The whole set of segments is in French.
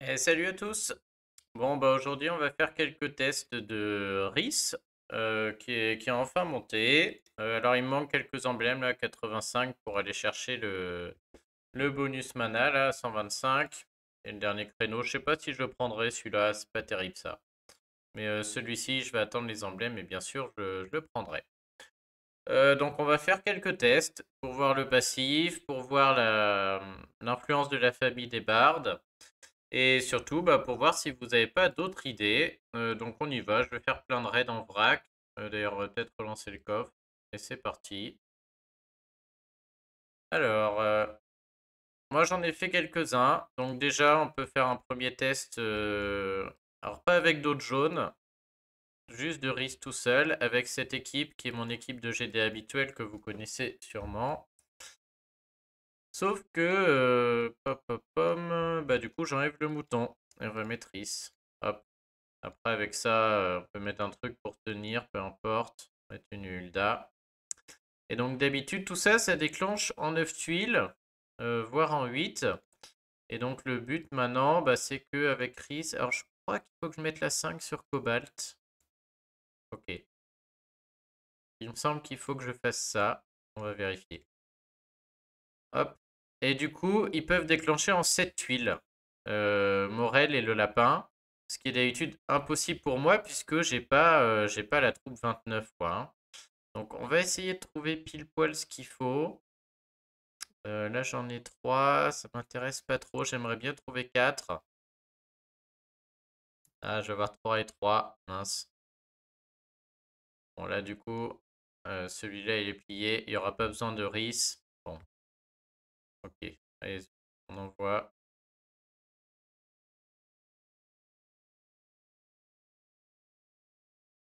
Eh, salut à tous. Bon, bah aujourd'hui, on va faire quelques tests de RIS euh, qui, a enfin monté. Euh, alors, il me manque quelques emblèmes là, 85 pour aller chercher le, bonus mana là, 125. Et le dernier créneau, je sais pas si je le prendrai celui-là, c'est pas terrible ça. Mais euh, celui-ci, je vais attendre les emblèmes et bien sûr, je, le prendrai. donc on va faire quelques tests pour voir le passif, pour voir l'influence de la famille des bardes, et surtout, bah, pour voir si vous n'avez pas d'autres idées. Euh, donc on y va, je vais faire plein de raids en vrac. Euh, d'ailleurs, on va peut-être relancer le coffre. Et c'est parti. Alors, euh, moi j'en ai fait quelques-uns. Donc déjà, on peut faire un premier test. alors pas avec d'autres jaunes. Juste de risque tout seul. Avec cette équipe qui est mon équipe de GD habituelle que vous connaissez sûrement. Sauf que, euh, bah du coup j'enlève le mouton et on va mettre Hop. Après avec ça, euh, on peut mettre un truc pour tenir, peu importe. On va mettre une hulda. Et donc d'habitude tout ça, ça déclenche en 9 tuiles, euh, voire en 8. Et donc le but maintenant, bah, c'est avec RIS, alors je crois qu'il faut que je mette la 5 sur Cobalt. Ok. Il me semble qu'il faut que je fasse ça. On va vérifier. Hop. Et du coup, ils peuvent déclencher en 7 tuiles. Euh, Morel et le lapin. Ce qui est d'habitude impossible pour moi puisque j'ai pas, euh, pas la troupe 29. Quoi, hein. Donc on va essayer de trouver pile poil ce qu'il faut. Euh, là j'en ai 3. Ça m'intéresse pas trop. J'aimerais bien trouver 4. Ah, je vais avoir 3 et 3. Mince. Bon là du coup, celui-là il est plié. Il n'y aura pas besoin de RIS. Ok, allez, on envoie.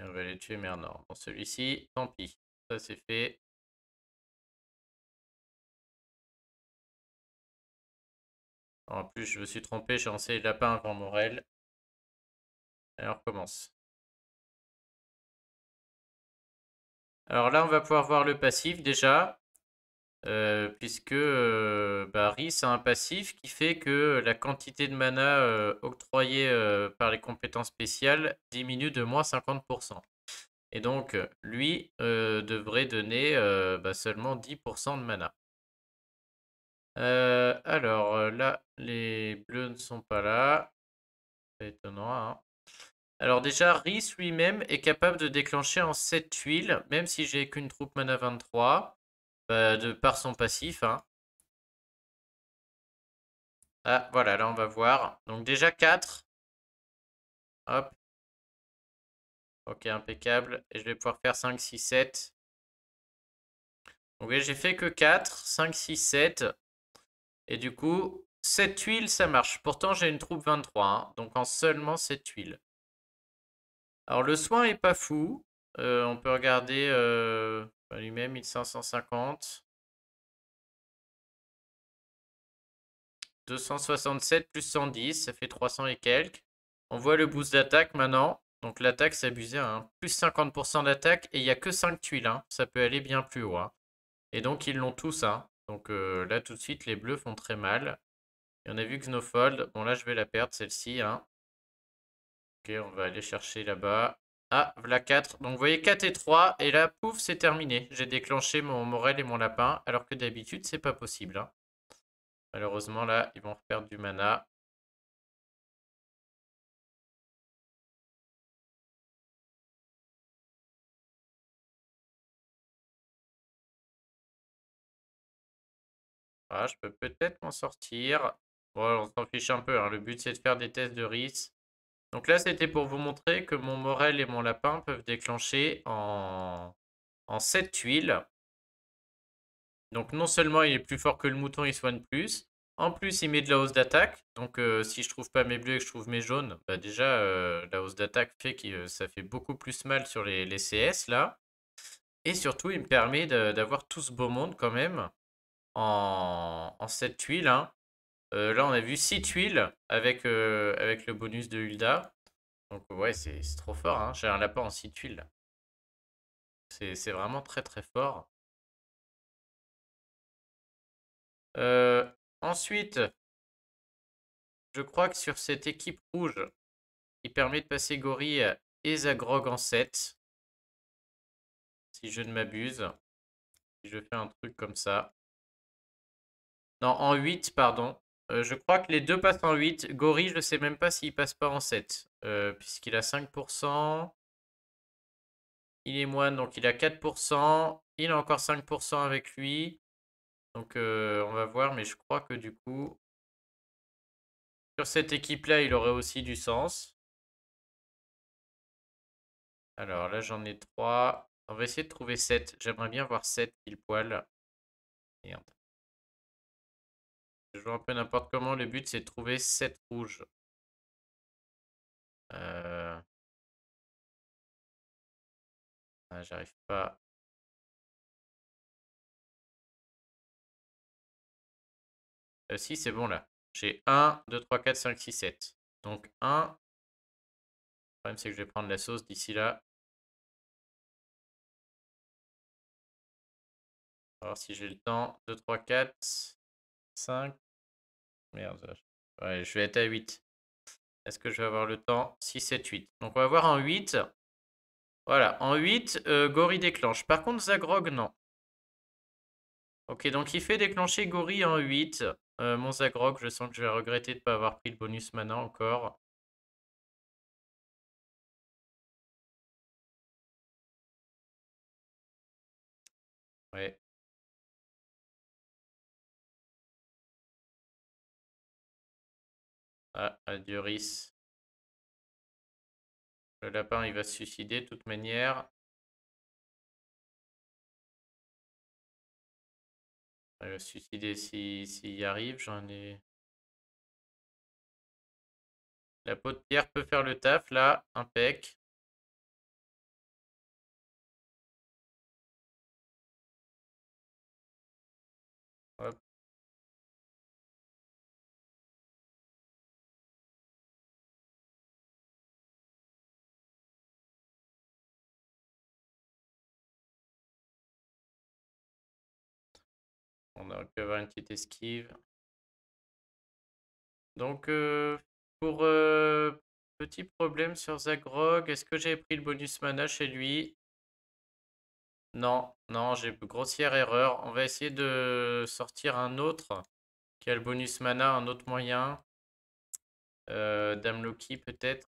On va aller tuer Mernor. Bon, celui-ci, tant pis. Ça, c'est fait. En plus, je me suis trompé, j'ai lancé lapin avant Morel. Alors, commence. Alors là, on va pouvoir voir le passif déjà. Euh, puisque euh, bah, Rhys a un passif qui fait que la quantité de mana euh, octroyée par les compétences spéciales diminue de moins 50%. Et donc, lui devrait donner bah, seulement 10% de mana. alors là, les bleus ne sont pas là. C'est étonnant. Hein. alors déjà, Rhys lui-même est capable de déclencher en 7 tuiles, même si j'ai qu'une troupe mana 23. Bah, de par son passif. Hein. Ah, voilà, là on va voir. Donc déjà 4. Hop. Ok, impeccable. Et je vais pouvoir faire 5, 6, 7. Donc j'ai fait que 4, 5, 6, 7. Et du coup, 7 tuiles, ça marche. Pourtant, j'ai une troupe 23, hein. donc en seulement 7 tuiles. Alors le soin est pas fou. Euh, on peut regarder euh, bah, lui-même 1550. 267 plus 110, ça fait 300 et quelques. On voit le boost d'attaque maintenant. Donc l'attaque, s'abusait abusé. un hein. Plus 50% d'attaque et il n'y a que 5 tuiles. Hein. Ça peut aller bien plus haut. Hein. Et donc ils l'ont tous. Donc euh, là, tout de suite, les bleus font très mal. Et on a vu que bon là, je vais la perdre, celle-ci. Ok, on va aller chercher là-bas. Ah, voilà 4. Donc vous voyez 4 et 3. Et là, pouf, c'est terminé. J'ai déclenché mon morel et mon lapin. Alors que d'habitude, c'est pas possible. Hein. Malheureusement, là, ils vont perdre du mana. Ah, je peux peut-être m'en sortir. Bon, on s'en fiche un peu. Hein. Le but, c'est de faire des tests de risque. Donc là, c'était pour vous montrer que mon morel et mon lapin peuvent déclencher en, 7 tuiles. Donc non seulement il est plus fort que le mouton, il soigne plus. En plus, il met de la hausse d'attaque. Donc euh, si je trouve pas mes bleus et que je trouve mes jaunes, bah déjà, euh, la hausse d'attaque fait que euh, ça fait beaucoup plus mal sur les, CS là. Et surtout, il me permet d'avoir tout ce beau monde quand même en, en 7 tuiles. Hein. Euh, là, on a vu 6 tuiles avec, euh, avec le bonus de Hulda. Donc ouais, c'est trop fort. Hein. J'ai un lapin en 6 tuiles. C'est vraiment très très fort. Euh, ensuite, je crois que sur cette équipe rouge, il permet de passer Gorille et Zagrog en 7. Si je ne m'abuse. Si je fais un truc comme ça. Non, en 8, pardon. Euh, je crois que les deux passent en 8. Gori, je ne sais même pas s'il passe pas en 7. Euh, puisqu'il a 5%. Il est moine, donc il a 4%. Il a encore 5% avec lui. Donc euh, on va voir, mais je crois que du coup, sur cette équipe-là, il aurait aussi du sens. Alors là, j'en ai 3. On va essayer de trouver 7. J'aimerais bien voir 7 pile poil. Merde. Je joue un peu n'importe comment. Le but, c'est de trouver 7 rouges. Euh... Ah, j'arrive pas. Euh, si, c'est bon là. J'ai 1, 2, 3, 4, 5, 6, 7. Donc 1. Le problème, c'est que je vais prendre la sauce d'ici là. Alors si j'ai le temps. 2, 3, 4, 5. Merde. je vais être à 8. Est-ce que je vais avoir le temps 6, 7, 8. Donc on va voir en 8. Voilà, en 8, euh, Gori déclenche. Par contre, Zagrog, non. Ok, donc il fait déclencher Gori en 8. Euh, mon Zagrog, je sens que je vais regretter de ne pas avoir pris le bonus maintenant encore. Ah, Duris. Le lapin, il va se suicider de toute manière. Il va se suicider s'il si, y arrive. J'en ai. La peau de pierre peut faire le taf là, impec. On a avoir une petite esquive. Donc, euh, pour euh, petit problème sur Zagrog, est-ce que j'ai pris le bonus mana chez lui Non, non, j'ai grossière erreur. On va essayer de sortir un autre qui a le bonus mana, un autre moyen. Euh, Dame Loki peut-être.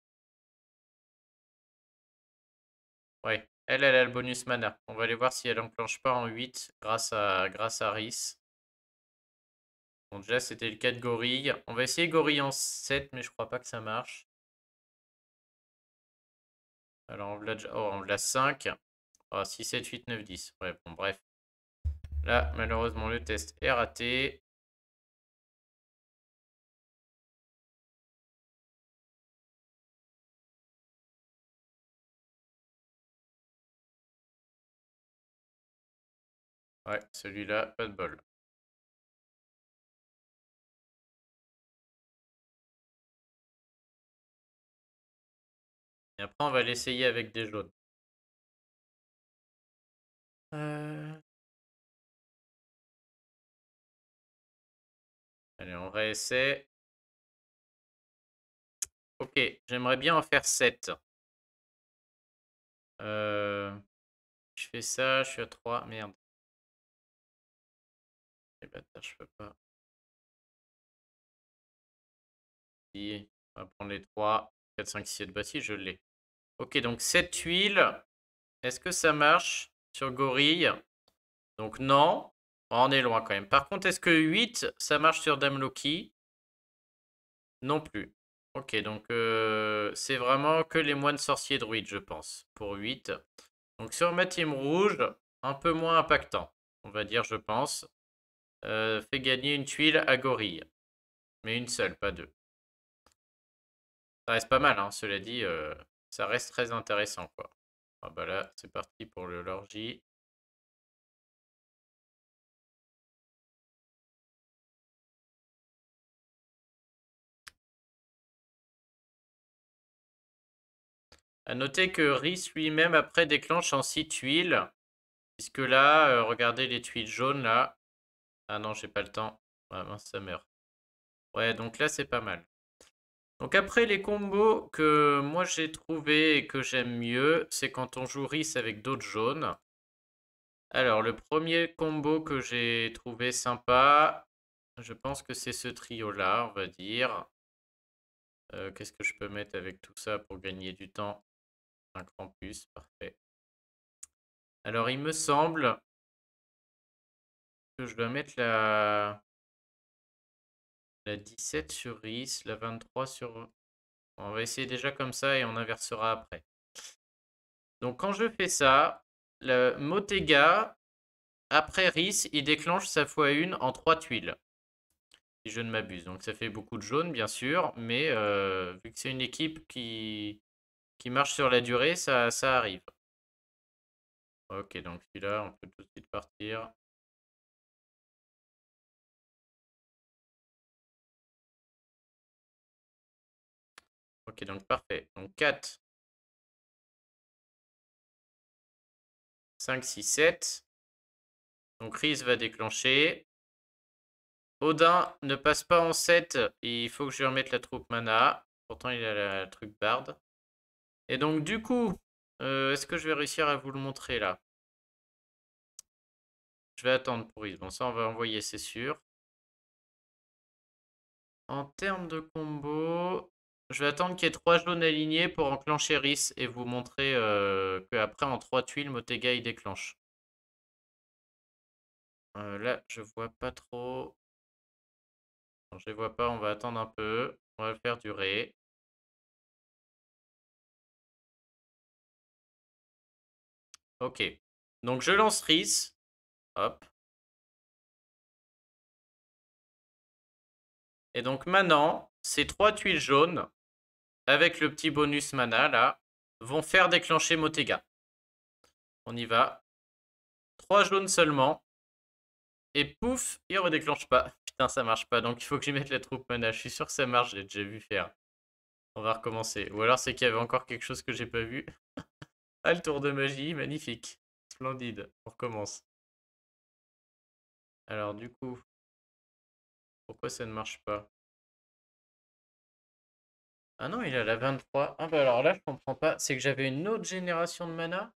Ouais, elle, elle a le bonus mana. On va aller voir si elle enclenche pas en 8 grâce à, grâce Rhys. Bon, déjà, c'était le cas de Gorille. On va essayer Gorille en 7, mais je crois pas que ça marche. Alors, on l'a 5. 6, 7, 8, 9, 10. Ouais, bon, bref. Là, malheureusement, le test est raté. Ouais, celui-là, pas de bol. Et après, on va l'essayer avec des jaunes. Euh. Allez, on réessaie. Ok, j'aimerais bien en faire 7. Euh, je fais ça, je suis à 3, merde je peux pas. on va prendre les 3, 4, 5, 6, 7 bâtis, je l'ai. Ok, donc cette huile, est-ce que ça marche sur Gorille Donc non, oh, on est loin quand même. Par contre, est-ce que 8, ça marche sur Dame Loki Non plus. Ok, donc euh, c'est vraiment que les moines sorciers druides, je pense, pour 8. Donc sur ma team rouge, un peu moins impactant, on va dire, je pense. Euh, fait gagner une tuile à gorille. Mais une seule, pas deux. Ça reste pas mal, hein, cela dit. Euh, ça reste très intéressant, quoi. Ah bah là, c'est parti pour le l'orgie. À noter que Rhys lui-même après déclenche en 6 tuiles. Puisque là, euh, regardez les tuiles jaunes là, ah non, j'ai pas le temps. Ah mince, ça meurt. Ouais, donc là, c'est pas mal. Donc après, les combos que moi j'ai trouvé et que j'aime mieux, c'est quand on joue Rhys avec d'autres jaunes. Alors, le premier combo que j'ai trouvé sympa, je pense que c'est ce trio-là, on va dire. Euh, qu'est-ce que je peux mettre avec tout ça pour gagner du temps Un grand plus, parfait. Alors, il me semble je dois mettre la... la 17 sur RIS, la 23 sur... On va essayer déjà comme ça et on inversera après. Donc quand je fais ça, le Motega, après RIS, il déclenche sa fois 1 en 3 tuiles. Si je ne m'abuse. Donc ça fait beaucoup de jaune, bien sûr, mais euh, vu que c'est une équipe qui... qui marche sur la durée, ça, ça arrive. Ok, donc celui-là, on peut tout de suite partir. Ok, donc parfait. Donc 4, 5, 6, 7. Donc Riz va déclencher. Odin ne passe pas en 7. Il faut que je remette la troupe mana. Pourtant, il a la truc barde. Et donc, du coup, euh, est-ce que je vais réussir à vous le montrer là Je vais attendre pour Riz. Bon, ça, on va envoyer, c'est sûr. En termes de combo, je vais attendre qu'il y ait trois jaunes alignés pour enclencher RIS et vous montrer euh, qu'après en trois tuiles, Motega il déclenche. Euh, là, je vois pas trop. Non, je les vois pas, on va attendre un peu. On va le faire durer. Ok. Donc je lance RIS. Hop. Et donc maintenant, ces trois tuiles jaunes, avec le petit bonus mana là, vont faire déclencher Motega. On y va. Trois jaunes seulement. Et pouf, il redéclenche pas. Putain, ça marche pas. Donc il faut que j'y mette la troupe mana. Je suis sûr que ça marche, j'ai déjà vu faire. On va recommencer. Ou alors c'est qu'il y avait encore quelque chose que j'ai pas vu. ah, le tour de magie, magnifique. Splendide. On recommence. Alors du coup, pourquoi ça ne marche pas ah non, il a la 23. Ah bah alors là, je comprends pas. C'est que j'avais une autre génération de mana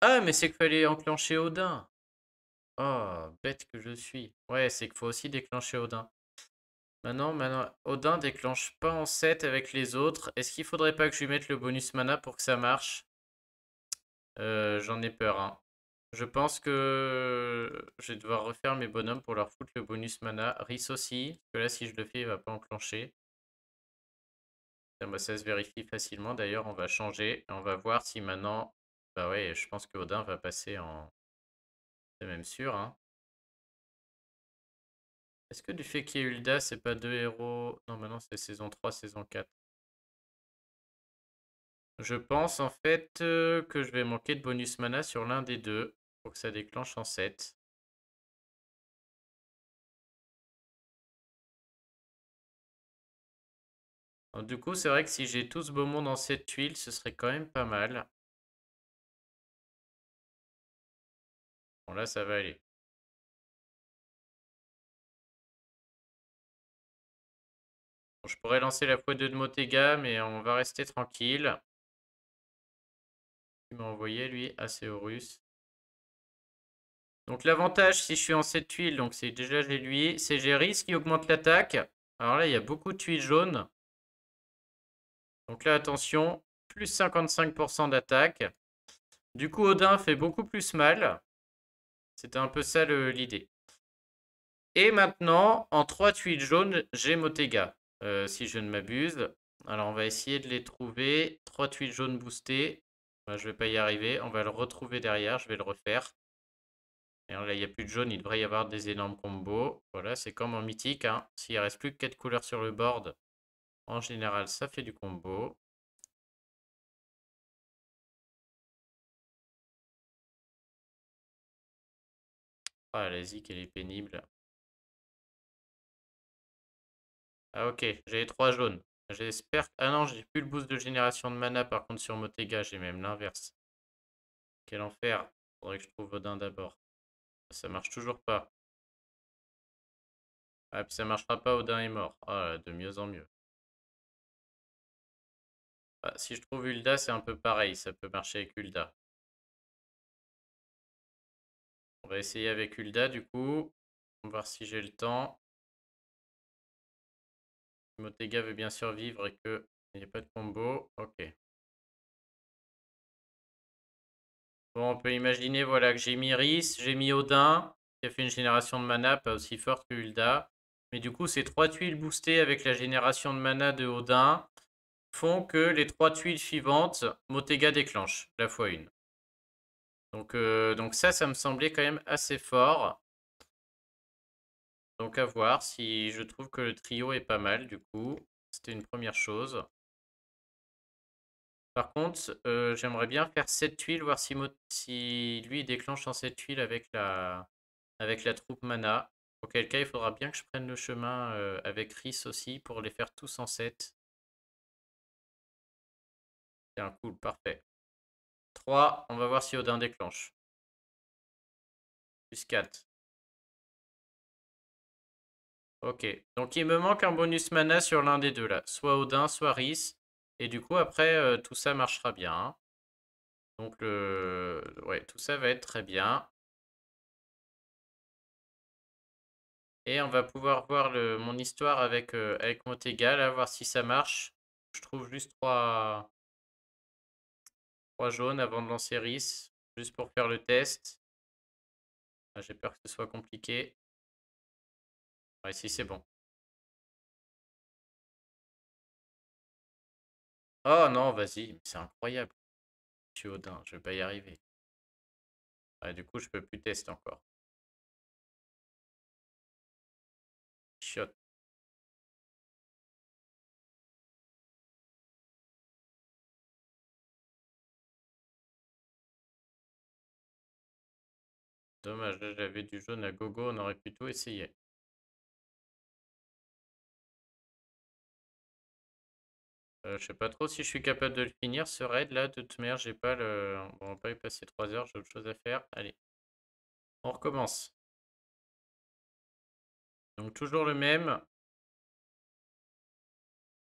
Ah, mais c'est qu'il fallait enclencher Odin. Oh, bête que je suis. Ouais, c'est qu'il faut aussi déclencher Odin. Maintenant, maintenant, Odin déclenche pas en 7 avec les autres. Est-ce qu'il faudrait pas que je lui mette le bonus mana pour que ça marche euh, J'en ai peur. Hein. Je pense que je vais devoir refaire mes bonhommes pour leur foutre le bonus mana. Ris aussi, parce que là, si je le fais, il va pas enclencher. Bah, ça se vérifie facilement. D'ailleurs, on va changer. On va voir si maintenant. Bah ouais, je pense que Odin va passer en. C'est même sûr. Hein. Est-ce que du fait qu'il y ait Hulda, c'est pas deux héros Non, maintenant bah, c'est saison 3, saison 4. Je pense en fait euh, que je vais manquer de bonus mana sur l'un des deux pour que ça déclenche en 7. Donc du coup, c'est vrai que si j'ai tout ce beau monde en cette tuile, ce serait quand même pas mal. Bon, là, ça va aller. je pourrais lancer la fois de Motega, mais on va rester tranquille. Il m'a envoyé, lui, russe. Donc l'avantage, si je suis en cette tuile, donc c'est déjà j'ai lui, c'est j'ai risque qui augmente l'attaque. Alors là, il y a beaucoup de tuiles jaunes. Donc là, attention, plus 55% d'attaque. Du coup, Odin fait beaucoup plus mal. C'était un peu ça l'idée. Et maintenant, en 3 tuiles jaunes, j'ai Motega, euh, si je ne m'abuse. Alors, on va essayer de les trouver. 3 tuiles jaunes boostées. je ne vais pas y arriver. On va le retrouver derrière. Je vais le refaire. Et là, il n'y a plus de jaune. Il devrait y avoir des énormes combos. Voilà, c'est comme en mythique. Hein. S'il ne reste plus que 4 couleurs sur le board, en général, ça fait du combo. Ah, allez-y, qu'elle est pénible. Ah, ok, j'ai les trois jaunes. J'espère... Ah non, j'ai plus le boost de génération de mana, par contre, sur Motega, j'ai même l'inverse. Quel enfer. Faudrait que je trouve Odin d'abord. Ça marche toujours pas. Ah, puis ça marchera pas, Odin est mort. Ah, de mieux en mieux. Bah, si je trouve Hulda, c'est un peu pareil. Ça peut marcher avec Hulda. On va essayer avec Hulda, du coup. On va voir si j'ai le temps. Motega veut bien survivre et qu'il n'y a pas de combo. Ok. Bon, on peut imaginer voilà, que j'ai mis Rhys, j'ai mis Odin, qui a fait une génération de mana pas aussi forte que Hulda. Mais du coup, c'est trois tuiles boostées avec la génération de mana de Odin, que les trois tuiles suivantes, Motega déclenche la fois une. Donc, euh, donc ça, ça me semblait quand même assez fort. Donc à voir si je trouve que le trio est pas mal du coup. C'était une première chose. Par contre, euh, j'aimerais bien faire cette tuile, voir si, si lui déclenche en cette tuile avec la, avec la troupe mana. Auquel cas, il faudra bien que je prenne le chemin euh, avec Rhys aussi pour les faire tous en 7 cool, parfait. 3, on va voir si Odin déclenche. Plus 4. Ok, donc il me manque un bonus mana sur l'un des deux là. Soit Odin, soit Rhys. Et du coup, après, euh, tout ça marchera bien. Hein. Donc, le... ouais, tout ça va être très bien. Et on va pouvoir voir le... mon histoire avec, euh, avec égal voir si ça marche. Je trouve juste trois... 3 jaunes avant de lancer RIS, juste pour faire le test. Ah, j'ai peur que ce soit compliqué. Ouais, si c'est bon. Oh non, vas-y, c'est incroyable. Je suis Odin, je vais pas y arriver. du coup, je peux plus tester encore. Dommage, j'avais du jaune à gogo, on aurait plutôt essayé. essayer. Euh, je sais pas trop si je suis capable de le finir ce raid là, de toute manière j'ai pas le... on va pas y passer 3 heures, j'ai autre chose à faire. Allez, on recommence. Donc toujours le même.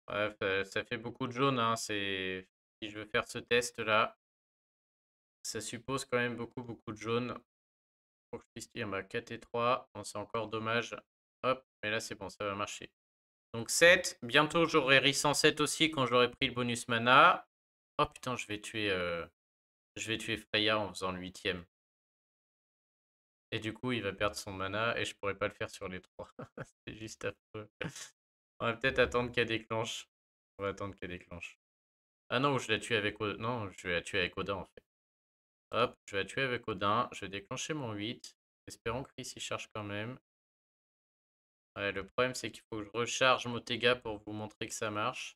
Bref, euh, ça fait beaucoup de jaune, hein. Si je veux faire ce test là, ça suppose quand même beaucoup beaucoup de jaune. Faut que je puisse 4 et 3. c'est encore dommage. Hop, mais là c'est bon, ça va marcher. Donc 7. Bientôt j'aurai Ri 7 aussi quand j'aurai pris le bonus mana. Oh putain, je vais tuer, euh, je vais tuer Freya en faisant le 8ème. Et du coup, il va perdre son mana et je pourrais pas le faire sur les 3. c'est juste affreux. On va peut-être attendre qu'elle déclenche. On va attendre qu'elle déclenche. Ah non, je la tue avec Non, je vais la tuer avec Oda en fait. Hop, je vais la tuer avec Odin. Je vais déclencher mon 8. Espérons que Chris y charge quand même. Ouais, le problème c'est qu'il faut que je recharge Motega pour vous montrer que ça marche.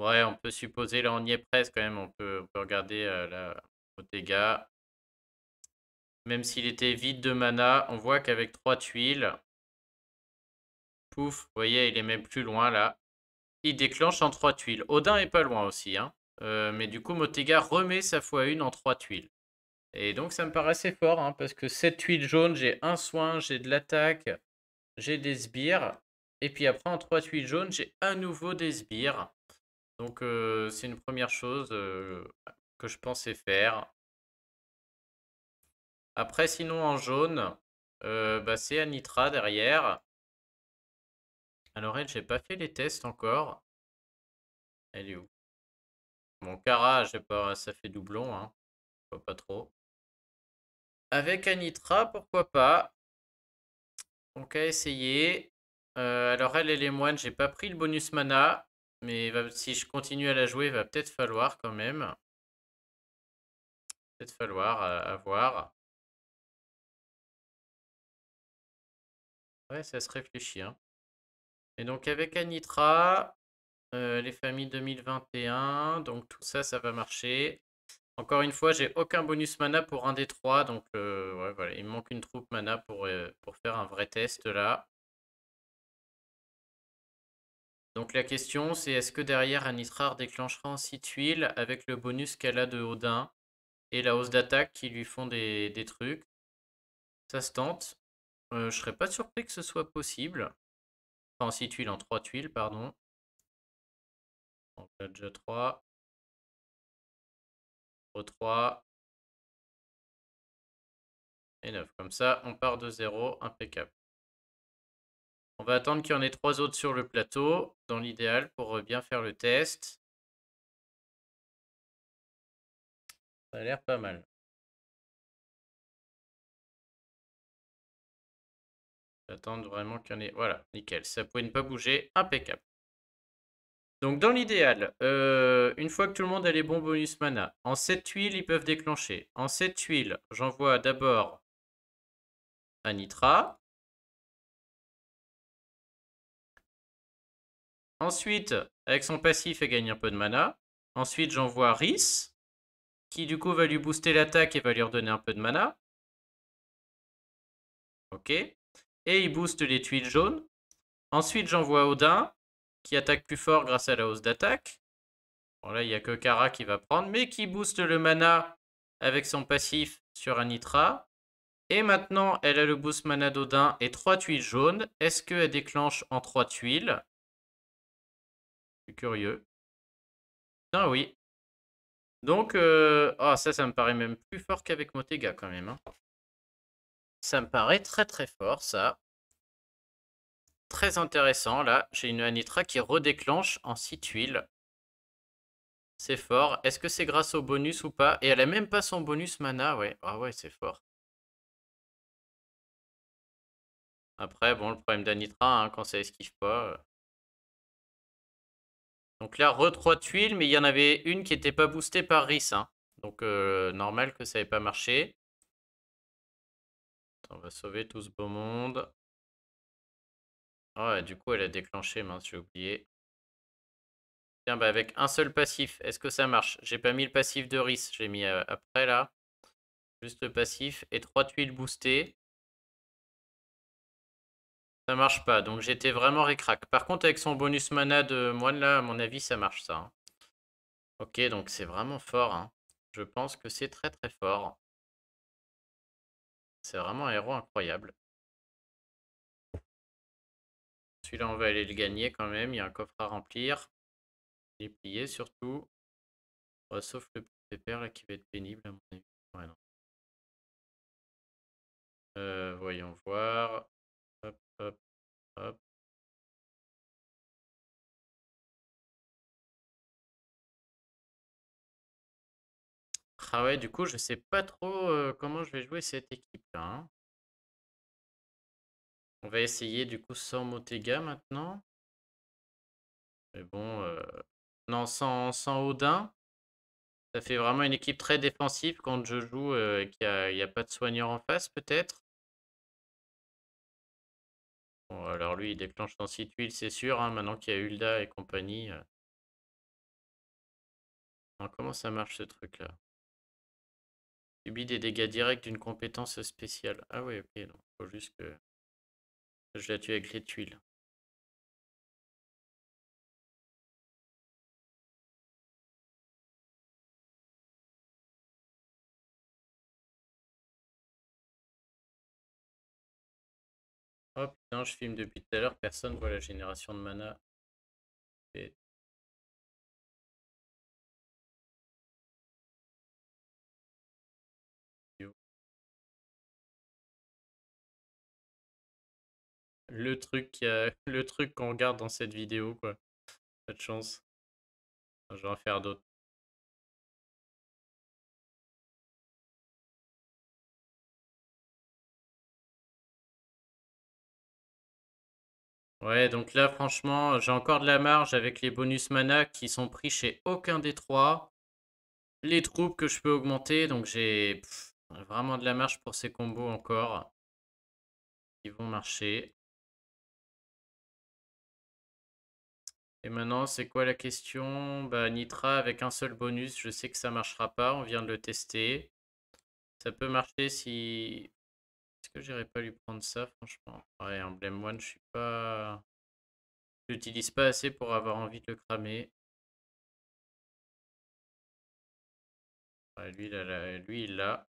Ouais, on peut supposer, là on y est presque quand même. On peut, regarder euh, la Motega. Même s'il était vide de mana, on voit qu'avec 3 tuiles, pouf, vous voyez, il est même plus loin là. Il déclenche en 3 tuiles. Odin est pas loin aussi, hein. Euh, mais du coup, Motega remet sa fois 1 en 3 tuiles. Et donc ça me assez fort, hein, parce que cette tuile jaune, j'ai un soin, j'ai de l'attaque, j'ai des sbires. Et puis après, en 3 tuiles jaunes, j'ai à nouveau des sbires. Donc euh, c'est une première chose euh, que je pensais faire. Après, sinon en jaune, euh, bah, c'est Anitra derrière. Alors elle, j'ai pas fait les tests encore. Elle est où Mon Cara, pas, ça fait doublon, hein. pas trop. Avec Anitra, pourquoi pas. Donc à essayer. Euh, alors elle et les moines, j'ai pas pris le bonus mana. Mais si je continue à la jouer, il va peut-être falloir quand même. Peut-être falloir avoir. Euh, ouais, ça se réfléchit. Hein. Et donc avec Anitra, euh, les familles 2021, donc tout ça, ça va marcher. Encore une fois, j'ai aucun bonus mana pour un des trois, donc euh, voilà, il me manque une troupe mana euh, pour, faire un vrai test là. Donc la question c'est est-ce que derrière Anitra déclenchera en 6 tuiles avec le bonus qu'elle a de Odin et la hausse d'attaque qui lui font des, trucs. Ça se tente. Euh, je serais pas surpris que ce soit possible. Enfin en 6 tuiles, en 3 tuiles, pardon. Donc là déjà 3. 3 et 9. Comme ça, on part de 0, impeccable. On va attendre qu'il y en ait trois autres sur le plateau, dans l'idéal, pour euh, bien faire le test. Ça a l'air pas mal. J'attends vraiment qu'il y en ait... Voilà, nickel. Ça pouvait ne pas bouger, impeccable. Donc dans l'idéal, euh, une fois que tout le monde a les bons bonus mana, en 7 tuiles, ils peuvent déclencher. En 7 tuiles, j'envoie d'abord Anitra. Ensuite, avec son passif, elle gagne un peu de mana. Ensuite, j'envoie Rhys, qui du coup va lui booster l'attaque et va lui redonner un peu de mana. Ok. Et il booste les tuiles jaunes. Ensuite, j'envoie Odin, qui attaque plus fort grâce à la hausse d'attaque. Bon là, il n'y a que Kara qui va prendre, mais qui booste le mana avec son passif sur Anitra. Et maintenant, elle a le boost mana d'Odin et 3 tuiles jaunes. Est-ce qu'elle déclenche en 3 tuiles Je suis curieux. Ah oui. Donc, euh... Ah, ça, ça me paraît même plus fort qu'avec Motega quand même. Hein. Ça me paraît très très fort, ça. Très intéressant, là. J'ai une Anitra qui redéclenche en 6 tuiles. C'est fort. Est-ce que c'est grâce au bonus ou pas Et elle a même pas son bonus mana, ouais. Ah ouais, c'est fort. Après, bon, le problème d'Anitra, hein, quand ça esquive pas... Euh. Donc là, re 3 tuiles, mais il y en avait une qui n'était pas boostée par Rhys. Hein. Donc euh, normal que ça n'ait pas marché. on va sauver tout ce beau monde. Ah, du coup, elle a déclenché, mince, j'ai oublié. Tiens, bah avec un seul passif, est-ce que ça marche J'ai pas mis le passif de Riss. j'ai mis après là. Juste le passif et trois tuiles boostées. Ça marche pas, donc j'étais vraiment récrac. Par contre, avec son bonus mana de moine là, à mon avis, ça marche ça. Hein. Ok, donc c'est vraiment fort. Hein. Je pense que c'est très très fort. C'est vraiment un héros incroyable. là on va aller le gagner quand même. Il y a un coffre à remplir. les est surtout. Oh, sauf le pépère qui va être pénible à mon avis. Euh, voyons voir. Hop, Ah ouais, du coup, je sais pas trop euh, comment je vais jouer cette équipe là. Hein. On va essayer du coup sans Motega maintenant. Mais bon, euh, non, sans, sans, Odin. Ça fait vraiment une équipe très défensive quand je joue euh, et qu'il n'y a, pas de soigneur en face peut-être. Bon, alors lui, il déclenche dans 6 tuiles, c'est sûr, hein, maintenant qu'il y a Hulda et compagnie. Euh. comment ça marche ce truc-là Subit des dégâts directs d'une compétence spéciale. Ah oui, ok, donc faut juste que... Je la tue avec les tuiles. Oh putain, je filme depuis tout à l'heure, personne voit la génération de mana. le truc, euh, le truc qu'on regarde dans cette vidéo, quoi. Pas de chance. Je vais en faire d'autres. Ouais, donc là, franchement, j'ai encore de la marge avec les bonus mana qui sont pris chez aucun des trois. Les troupes que je peux augmenter, donc j'ai vraiment de la marge pour ces combos encore. Ils vont marcher. Et maintenant, c'est quoi la question bah, Nitra avec un seul bonus, je sais que ça ne marchera pas, on vient de le tester. Ça peut marcher si... Est-ce que j'irai pas lui prendre ça, franchement Ouais, Emblem One, je suis pas... Je l'utilise pas assez pour avoir envie de le cramer. lui, il l'a.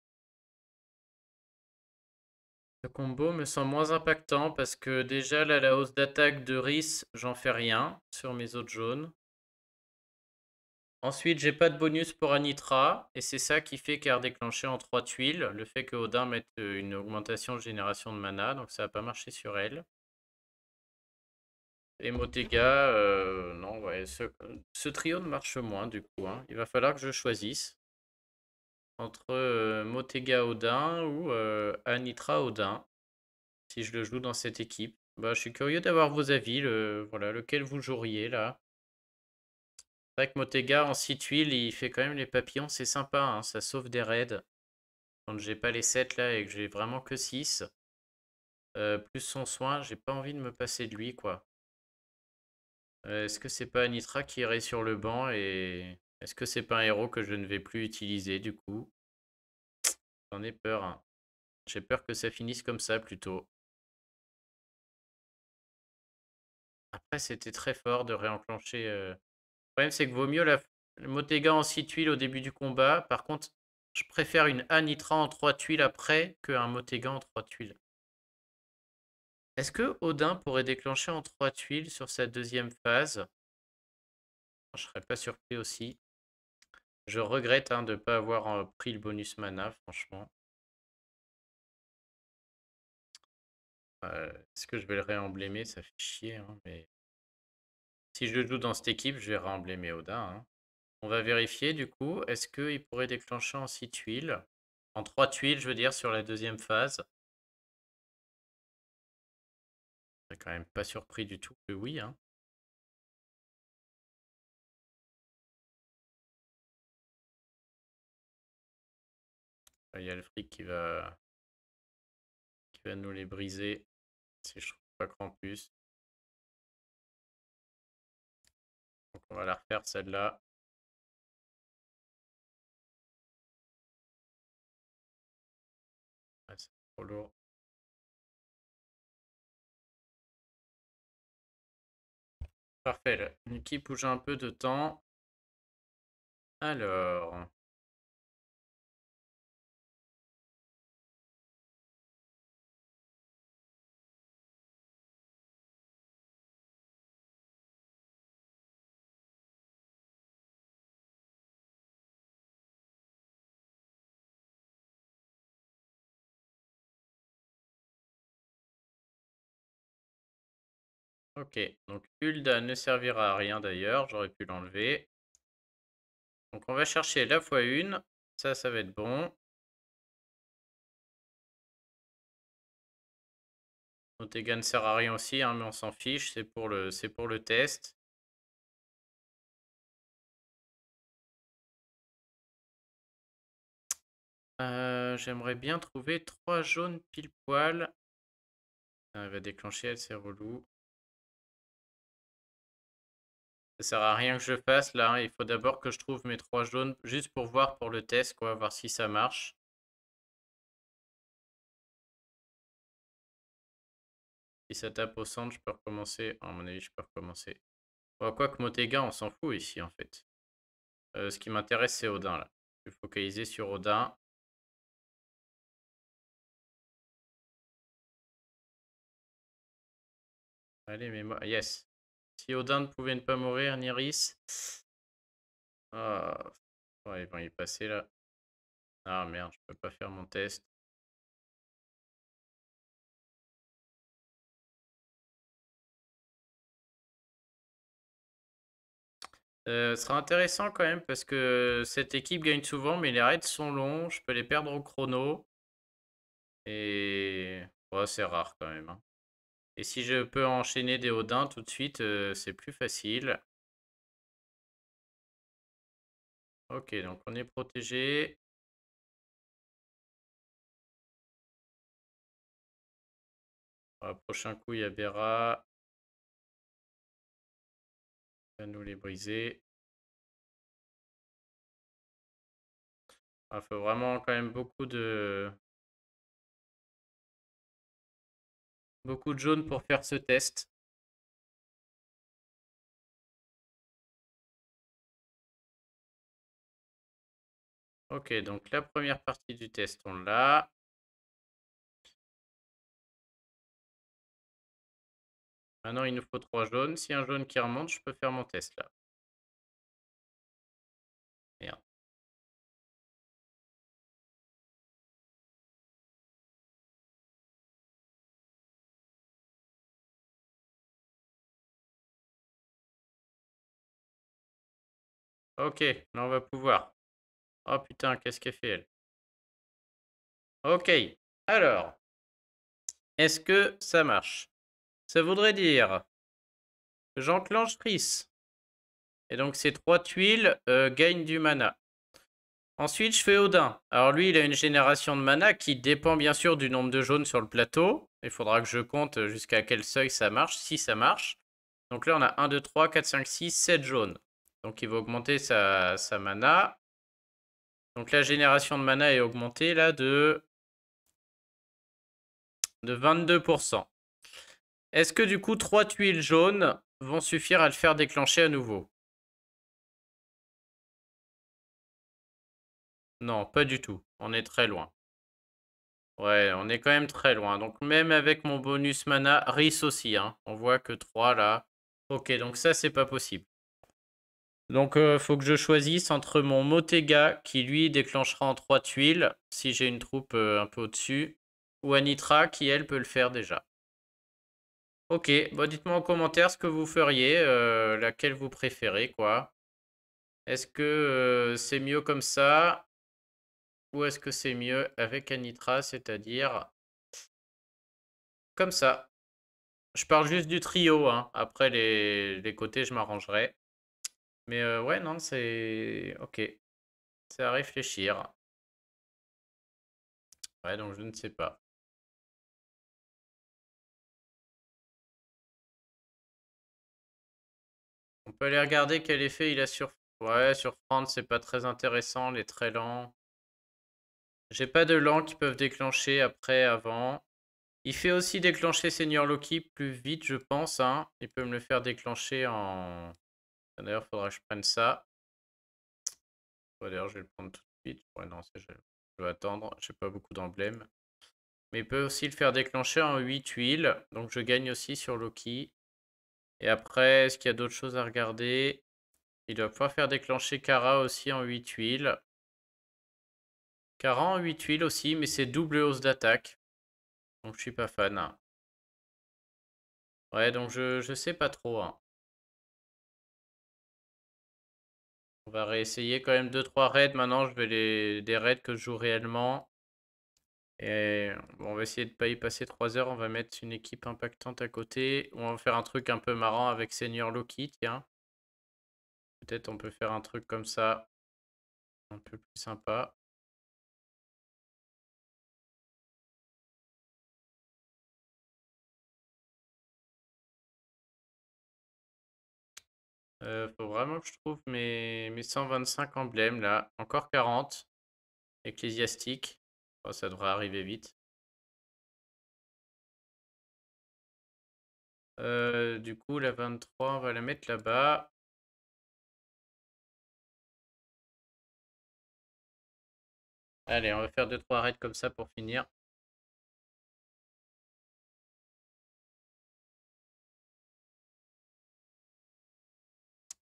Ce combo me semble moins impactant parce que déjà là, la hausse d'attaque de Rhys, j'en fais rien sur mes autres jaunes. Ensuite, j'ai pas de bonus pour Anitra, et c'est ça qui fait qu'elle déclenche en 3 tuiles, le fait que Odin mette euh, une augmentation de génération de mana, donc ça n'a pas marché sur elle. Et Motega, euh, non, ouais, ce, trio ne marche moins du coup. Hein. Il va falloir que je choisisse entre euh, Motega Odin ou euh, Anitra Odin, si je le joue dans cette équipe. Bah, je suis curieux d'avoir vos avis, voilà, lequel vous joueriez là. C'est vrai que Motega en 6 tuiles, il fait quand même les papillons, c'est sympa, hein, ça sauve des raids. Quand j'ai pas les 7 là et que j'ai vraiment que 6. Euh, plus son soin, j'ai pas envie de me passer de lui quoi. Est-ce que c'est pas Anitra qui irait sur le banc et est-ce que c'est pas un héros que je ne vais plus utiliser du coup J'en ai peur. Hein. J'ai peur que ça finisse comme ça plutôt. Après, c'était très fort de réenclencher. Euh. Le problème, c'est que vaut mieux la Motéga en 6 tuiles au début du combat. Par contre, je préfère une Anitra en 3 tuiles après qu'un Motéga en 3 tuiles. Est-ce que Odin pourrait déclencher en 3 tuiles sur sa deuxième phase Je serais pas surpris aussi. Je regrette hein, de ne pas avoir pris le bonus mana, franchement. Est-ce que je vais le réemblémer Ça fait chier, hein, mais... Si je le joue dans cette équipe, je vais réemblémer Oda. Hein. On va vérifier, du coup. Est-ce qu'il pourrait déclencher en 6 tuiles En 3 tuiles, je veux dire, sur la deuxième phase. Je quand même pas surpris du tout que oui, hein. Euh, il y a le fric qui va, nous les briser si je trouve pas Krampus. Donc on va la refaire celle-là. C'est trop lourd. Parfait, là. Nuki bouge un peu de temps. Alors. Ok, donc Hulda ne servira à rien d'ailleurs, j'aurais pu l'enlever. Donc on va chercher la fois une, ça, ça va être bon. Notega ne sert à rien aussi, hein, mais on s'en fiche, c'est pour, le, test. Euh, j'aimerais bien trouver trois jaunes pile poil. Ah, elle va déclencher, elle, c'est relou. Ça sert à rien que je fasse là. Hein. Il faut d'abord que je trouve mes trois jaunes juste pour voir pour le test, quoi, voir si ça marche. Si ça tape au centre, je peux recommencer. En mon avis, je peux recommencer. Bon, quoi que Motega, on s'en fout ici en fait. Euh, ce qui m'intéresse, c'est Odin là. Je vais focaliser sur Odin. Allez, mais moi. Yes. Si Odin ne pouvait ne pas mourir, Niris. Ah. Ouais, ils vont y passer là. Ah merde, je peux pas faire mon test. Euh, ce sera intéressant quand même parce que cette équipe gagne souvent, mais les raids sont longs. Je peux les perdre au chrono. Et ouais, c'est rare quand même. Hein. Et si je peux enchaîner des Odins tout de suite, euh, c'est plus facile. Ok, donc on est protégé. Ah, prochain coup, il y a Bera. va nous les briser. Il ah, faut vraiment quand même beaucoup de, Beaucoup de jaunes pour faire ce test. Ok, donc la première partie du test, on l'a. Maintenant, il nous faut trois jaunes. Si un jaune qui remonte, je peux faire mon test là. Ok, là on va pouvoir. Oh putain, qu'est-ce qu'elle fait elle Ok, alors, est-ce que ça marche Ça voudrait dire que j'enclenche Chris Et donc ces trois tuiles euh, gagnent du mana. Ensuite, je fais Odin. Alors lui, il a une génération de mana qui dépend bien sûr du nombre de jaunes sur le plateau. Il faudra que je compte jusqu'à quel seuil ça marche, si ça marche. Donc là, on a 1, 2, 3, 4, 5, 6, 7 jaunes. Donc il va augmenter sa, mana. Donc la génération de mana est augmentée là de, de 22%. Est-ce que du coup 3 tuiles jaunes vont suffire à le faire déclencher à nouveau Non, pas du tout. On est très loin. Ouais, on est quand même très loin. Donc même avec mon bonus mana, RIS aussi. Hein. On voit que 3 là. Ok, donc ça c'est pas possible. Donc, il euh, faut que je choisisse entre mon Motega, qui lui déclenchera en 3 tuiles, si j'ai une troupe euh, un peu au-dessus, ou Anitra, qui elle peut le faire déjà. Ok, bon, bah, dites-moi en commentaire ce que vous feriez, euh, laquelle vous préférez, quoi. Est-ce que c'est mieux comme ça Ou est-ce que c'est mieux avec Anitra, c'est-à-dire comme ça Je parle juste du trio, hein. après les côtés, je m'arrangerai. Mais ouais, non, c'est. Ok. C'est à réfléchir. Ouais, donc je ne sais pas. On peut aller regarder quel effet il a sur. Ouais, sur France, c'est pas très intéressant, Il est très lent. J'ai pas de lent qui peuvent déclencher après, avant. Il fait aussi déclencher Seigneur Loki plus vite, je pense. Hein. Il peut me le faire déclencher en... D'ailleurs, faudra que je prenne ça. D'ailleurs, je vais le prendre tout de suite. Ouais, non, je vais attendre. J'ai pas beaucoup d'emblèmes. Mais il peut aussi le faire déclencher en 8 huiles. Donc, je gagne aussi sur Loki. Et après, est-ce qu'il y a d'autres choses à regarder Il doit pouvoir faire déclencher Kara aussi en 8 huiles. Kara en 8 huiles aussi, mais c'est double hausse d'attaque. Donc, je suis pas fan. Ouais, donc je, je sais pas trop. Hein. On va réessayer quand même 2-3 raids maintenant. Je vais les des raids que je joue réellement. Et on va essayer de ne pas y passer 3 heures. On va mettre une équipe impactante à côté. On va faire un truc un peu marrant avec Seigneur Loki, tiens. Peut-être on peut faire un truc comme ça. Un peu plus sympa. Il euh, faut vraiment que je trouve mes, 125 emblèmes là. Encore 40. Ecclésiastique. Oh, ça devrait arriver vite. Euh, du coup, la 23, on va la mettre là-bas. Allez, on va faire 2-3 raids comme ça pour finir.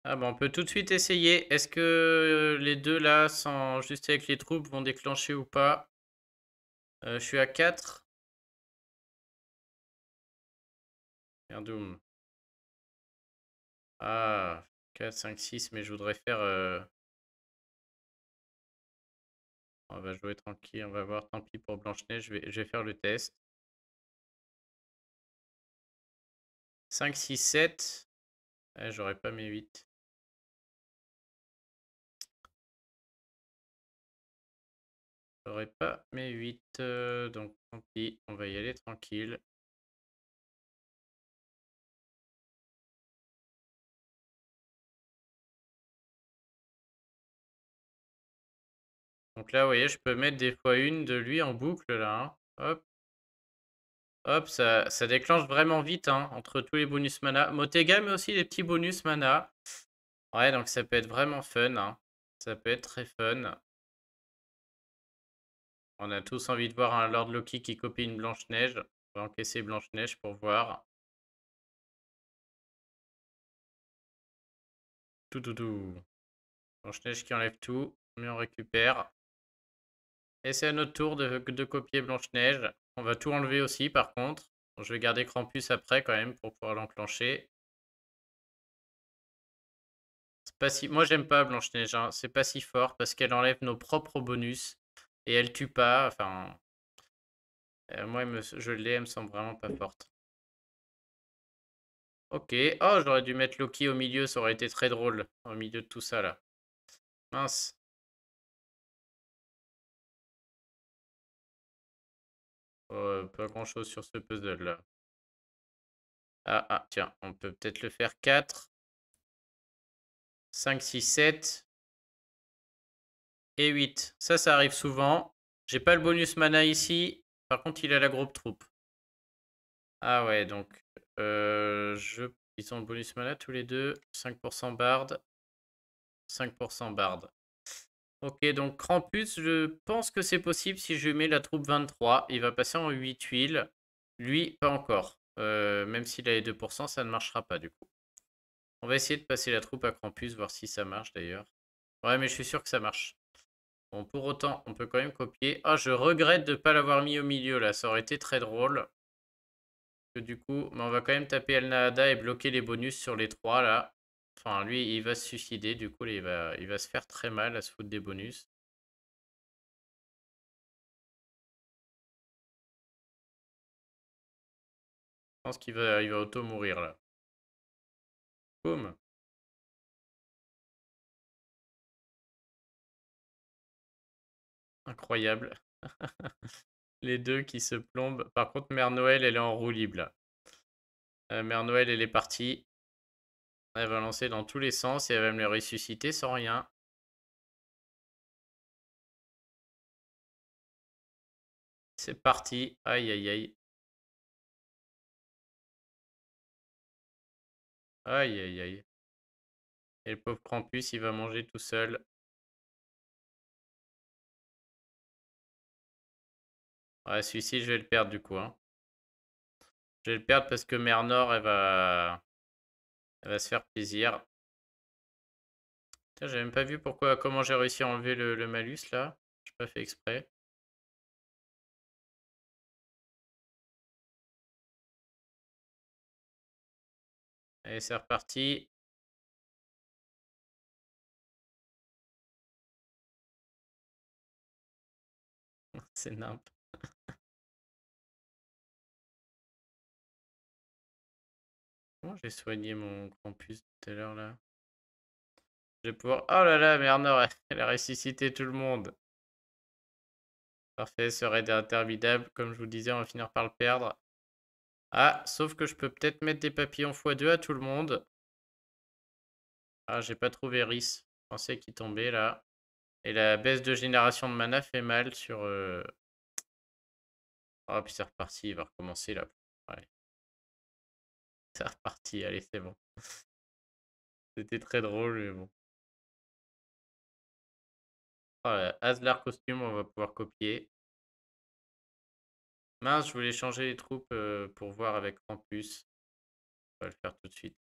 Ah bah on peut tout de suite essayer. Est-ce que les deux là, sans juste avec les troupes, vont déclencher ou pas euh, Je suis à 4. doom Ah, 4, 5, 6, mais je voudrais faire... Euh, on va jouer tranquille, on va voir, tant pis pour Blanche-Neige, je vais, je vais faire le test. 5, 6, 7. J'aurais pas mes 8. J'aurais pas mes 8, euh, donc tant pis, on va y aller tranquille. Donc là, vous voyez, je peux mettre des fois une de lui en boucle, là. Hein. Hop. Hop, ça, ça, déclenche vraiment vite, hein, entre tous les bonus mana. Motega, mais aussi des petits bonus mana. Ouais, donc ça peut être vraiment fun. Hein. Ça peut être très fun. On a tous envie de voir un Lord Loki qui copie une Blanche-Neige. On va encaisser Blanche-Neige pour voir. Tout, tout, tout. Blanche-Neige qui enlève tout, mais on récupère. Et c'est à notre tour de, copier Blanche-Neige. On va tout enlever aussi par contre. je vais garder Krampus après quand même pour pouvoir l'enclencher. Moi j'aime pas Blanche-Neige, hein. c'est pas si fort parce qu'elle enlève nos propres bonus. Et elle tue pas. Enfin, euh, moi, je l'ai, elle me semble vraiment pas forte. Ok. Oh, j'aurais dû mettre Loki au milieu, ça aurait été très drôle. Au milieu de tout ça, là. Mince. Euh, pas grand chose sur ce puzzle là. Ah, ah tiens, on peut peut-être le faire 4. 5, 6, 7 et 8. Ça, ça arrive souvent. J'ai pas le bonus mana ici. Par contre, il a la groupe troupe. Ah ouais, donc... Euh, je... Ils ont le bonus mana tous les deux. 5% barde. 5% barde. Ok, donc Crampus, je pense que c'est possible si je mets la troupe 23. Il va passer en 8 huiles. Lui, pas encore. Euh, même s'il a les 2%, ça ne marchera pas du coup. On va essayer de passer la troupe à Krampus, voir si ça marche d'ailleurs. Ouais, mais je suis sûr que ça marche. Bon, pour autant, on peut quand même copier. Ah, oh, je regrette de ne pas l'avoir mis au milieu, là. Ça aurait été très drôle. Que du coup, bah, on va quand même taper El Nahada et bloquer les bonus sur les trois, là. Enfin, lui, il va se suicider. Du coup, il va, il va se faire très mal à se foutre des bonus. Je pense qu'il va, il va auto-mourir, là. Boum Incroyable. les deux qui se plombent. Par contre, Mère Noël, elle est en roue euh, Mère Noël, elle est partie. Elle va lancer dans tous les sens et elle va me le ressusciter sans rien. C'est parti. Aïe, aïe, aïe. Aïe, aïe, aïe. Et le pauvre Krampus, il va manger tout seul. Ouais, celui-ci, je vais le perdre du coup. Hein. Je vais le perdre parce que Mer Nord, elle va... Elle va se faire plaisir. J'ai même pas vu pourquoi, comment j'ai réussi à enlever le, malus là. J'ai pas fait exprès. Allez, c'est reparti. c'est n'importe. Comment j'ai soigné mon campus tout à l'heure là Je vais pouvoir. Oh là là, Mernor, elle a ressuscité tout le monde. Parfait, ce raid est Comme je vous disais, on va finir par le perdre. Ah, sauf que je peux peut-être mettre des papillons x2 à tout le monde. Ah, j'ai pas trouvé Ris. Je pensais qu'il tombait là. Et la baisse de génération de mana fait mal sur... Euh... Oh, puis c'est reparti, il va recommencer là. C'est reparti, allez, c'est bon. C'était très drôle, mais bon. Voilà, oh Aslar costume, on va pouvoir copier. Mince, je voulais changer les troupes euh, pour voir avec Campus. On va le faire tout de suite.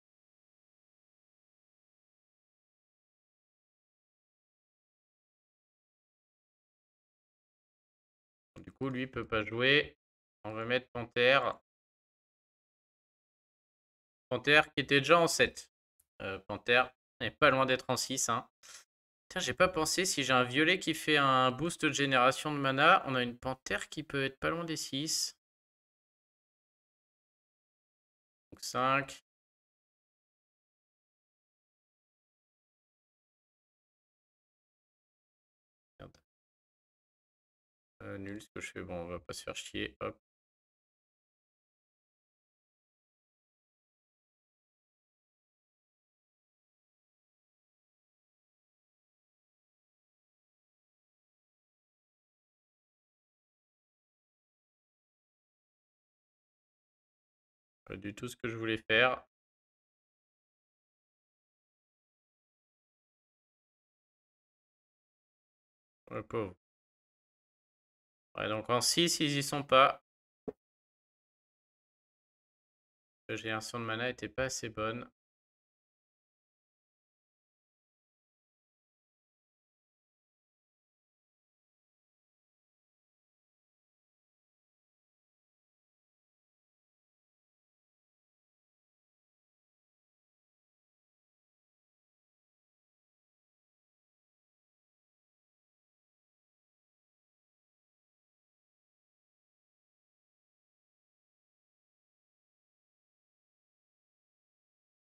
Du coup, lui peut pas jouer. On va mettre Panthère. Panthère qui était déjà en 7. Euh, panthère n'est pas loin d'être en 6. Hein. j'ai pas pensé. Si j'ai un violet qui fait un boost de génération de mana, on a une panthère qui peut être pas loin des 6. Donc 5. Euh, nul ce que je fais. Bon, on va pas se faire chier. Hop. Pas du tout ce que je voulais faire. Le pauvre. Ouais, donc en 6, ils y sont pas. un son de mana était pas assez bonne.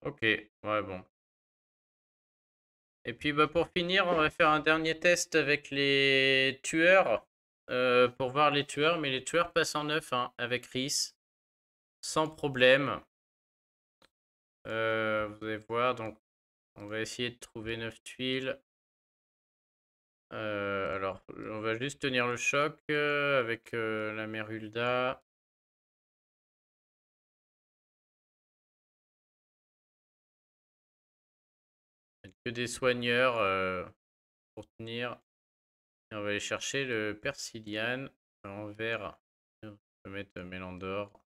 Ok, ouais, bon. Et puis bah, pour finir, on va faire un dernier test avec les tueurs. Euh, pour voir les tueurs, mais les tueurs passent en neuf hein, avec Rhys. Sans problème. Euh, vous allez voir, donc on va essayer de trouver 9 tuiles. Euh, alors, on va juste tenir le choc avec la Merulda. que des soigneurs euh, pour tenir. Et on va aller chercher le persiliane envers. On peut mettre Mélandor.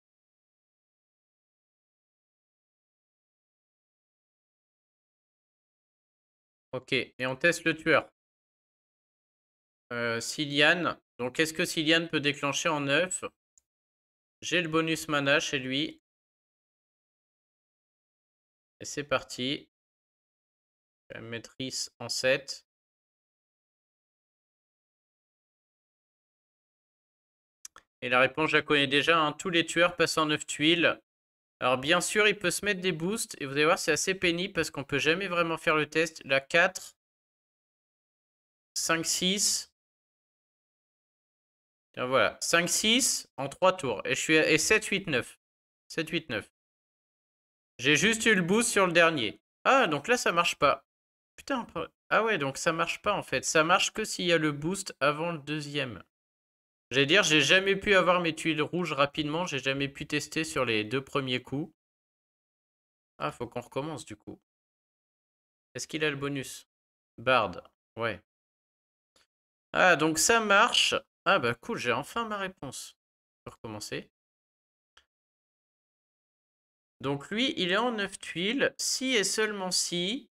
Ok, et on teste le tueur. Euh, Donc, est-ce que Silian peut déclencher en 9 J'ai le bonus mana chez lui. Et c'est parti. Je euh, en 7. Et la réponse, je la connais déjà. Hein. Tous les tueurs passent en 9 tuiles. Alors bien sûr, il peut se mettre des boosts. Et vous allez voir, c'est assez pénible parce qu'on ne peut jamais vraiment faire le test. La 4. 5, 6. Et voilà, 5, 6 en 3 tours. Et, je suis 7, 8, 9. 7, 8, 9. J'ai juste eu le boost sur le dernier. Ah, donc là, ça marche pas ah ouais, donc ça marche pas en fait. Ça marche que s'il y a le boost avant le deuxième. J'allais dire, j'ai jamais pu avoir mes tuiles rouges rapidement. J'ai jamais pu tester sur les deux premiers coups. Ah, faut qu'on recommence du coup. Est-ce qu'il a le bonus Bard, ouais. Ah, donc ça marche. Ah bah cool, j'ai enfin ma réponse. Je vais recommencer. Donc lui, il est en 9 tuiles, si et seulement si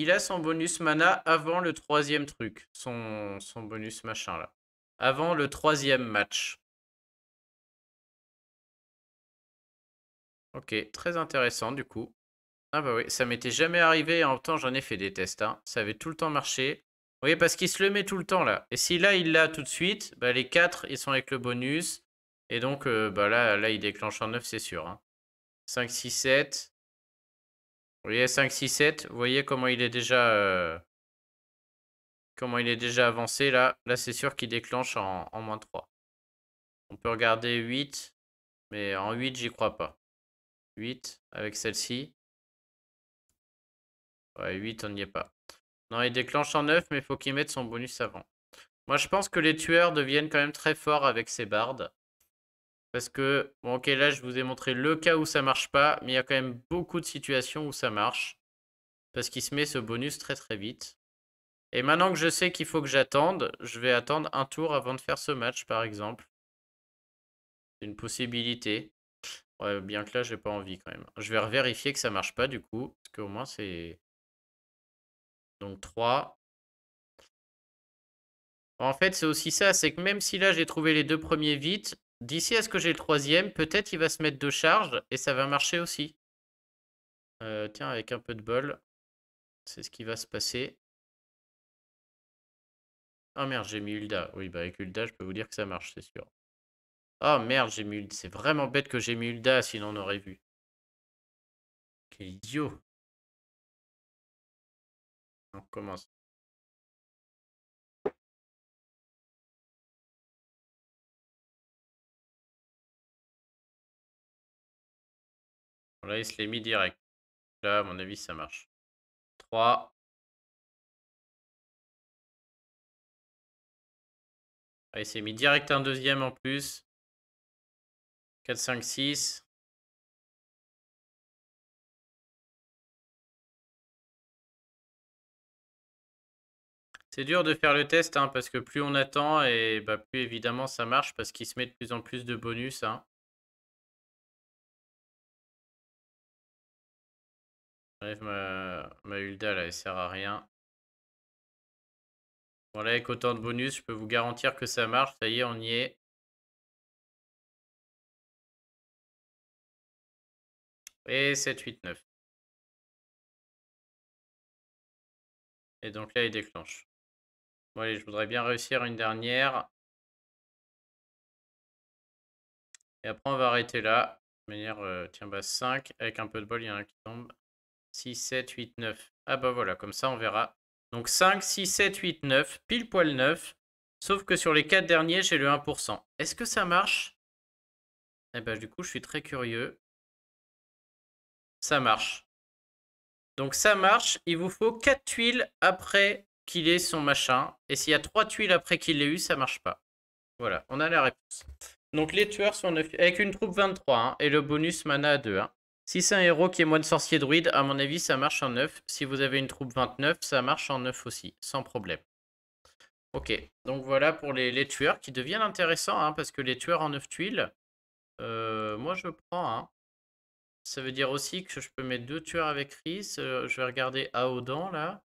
il a son bonus mana avant le troisième truc. Son, bonus machin là. Avant le troisième match. Ok, très intéressant du coup. Ah bah oui, ça m'était jamais arrivé. En même temps, j'en ai fait des tests. Hein. Ça avait tout le temps marché. Vous voyez, parce qu'il se le met tout le temps là. Et si là, il l'a tout de suite, bah, les 4, ils sont avec le bonus. Et donc, euh, bah, là, là, il déclenche un 9, c'est sûr. 5, 6, 7. Vous voyez, 5, 6, 7. Vous voyez comment il est déjà... Euh, comment il est déjà avancé, là. Là, c'est sûr qu'il déclenche en, moins 3. On peut regarder 8. Mais en 8, j'y crois pas. 8 avec celle-ci. Ouais, 8, on n'y est pas. Non, il déclenche en 9, mais il faut qu'il mette son bonus avant. Moi, je pense que les tueurs deviennent quand même très forts avec ces bardes. Parce que, bon, ok, là, je vous ai montré le cas où ça marche pas, mais il y a quand même beaucoup de situations où ça marche. Parce qu'il se met ce bonus très très vite. Et maintenant que je sais qu'il faut que j'attende, je vais attendre un tour avant de faire ce match, par exemple. C'est une possibilité. Ouais, bien que là, j'ai pas envie quand même. Je vais vérifier que ça marche pas du coup. Parce qu'au moins, c'est. Donc 3. En fait, c'est aussi ça. C'est que même si là, j'ai trouvé les deux premiers vite, D'ici à ce que j'ai le troisième, peut-être il va se mettre de charge et ça va marcher aussi. Euh, tiens, avec un peu de bol, c'est ce qui va se passer. Oh merde, j'ai mis Ulda. Oui, bah avec Ulda, je peux vous dire que ça marche, c'est sûr. Oh merde, j'ai mis C'est vraiment bête que j'ai mis Ulda, sinon on aurait vu. Quel idiot. On recommence. Là, il se l'est mis direct. Là, à mon avis, ça marche. 3. il s'est mis direct un deuxième en plus. 4, 5, 6. C'est dur de faire le test hein, parce que plus on attend et bah, plus évidemment ça marche parce qu'il se met de plus en plus de bonus. Hein. J'enlève ma, Hulda là, elle sert à rien. Bon avec autant de bonus, je peux vous garantir que ça marche. Ça y est, on y est. Et 7, 8, 9. Et donc là, il déclenche. Bon allez, je voudrais bien réussir une dernière. Et après, on va arrêter là. manière, euh, tiens, bah 5. Avec un peu de bol, il y en a un qui tombe. 6, 7, 8, 9. Ah bah voilà, comme ça on verra. Donc 5, 6, 7, 8, 9, pile poil 9. Sauf que sur les 4 derniers, j'ai le 1%. Est-ce que ça marche Eh bah du coup, je suis très curieux. Ça marche. Donc ça marche, il vous faut 4 tuiles après qu'il ait son machin. Et s'il y a 3 tuiles après qu'il l'ait eu, ça marche pas. Voilà, on a la réponse. Donc les tueurs sont 9... Avec une troupe 23 hein, et le bonus mana à 2. Hein. Si c'est un héros qui est de sorcier druide, à mon avis, ça marche en 9. Si vous avez une troupe 29, ça marche en 9 aussi, sans problème. Ok, donc voilà pour les, les tueurs qui deviennent intéressants, hein, parce que les tueurs en 9 tuiles, euh, moi je prends. Hein. Ça veut dire aussi que je peux mettre deux tueurs avec Chris. Euh, je vais regarder Aodan là.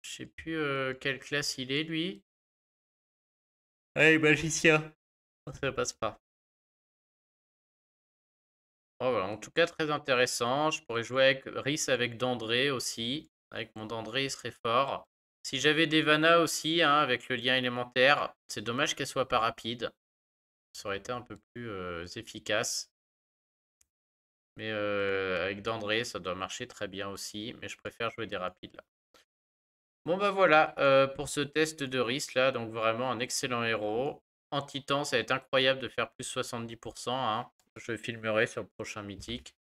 Je sais plus euh, quelle classe il est lui. Allez, ah, magicien. Ça passe pas. Ah, en tout cas, très intéressant. Je pourrais jouer avec euh, Rhys avec Dandré aussi. Avec mon Dandré, il serait fort. Si j'avais des vanas aussi, hein, avec le lien élémentaire, c'est dommage qu'elle soit pas rapide. Ça aurait été un peu plus euh, efficace. Mais euh, avec Dandré, ça doit marcher très bien aussi. Mais je préfère jouer des rapides là. Bon ben voilà pour ce test de Rhys. là, donc vraiment un excellent héros. En titan, ça va être incroyable de faire plus 70% je filmerai sur le prochain mythique.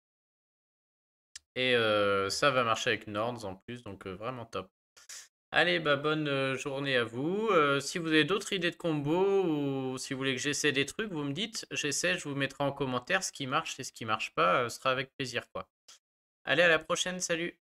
Et euh, ça va marcher avec Nords en plus, donc euh, vraiment top. Allez, bah, bonne euh, journée à vous. si vous avez d'autres idées de combos ou si vous voulez que j'essaie des trucs, vous me dites, j'essaie, je vous mettrai en commentaire ce qui marche et ce qui marche pas, ce sera avec plaisir quoi. Allez, à la prochaine, salut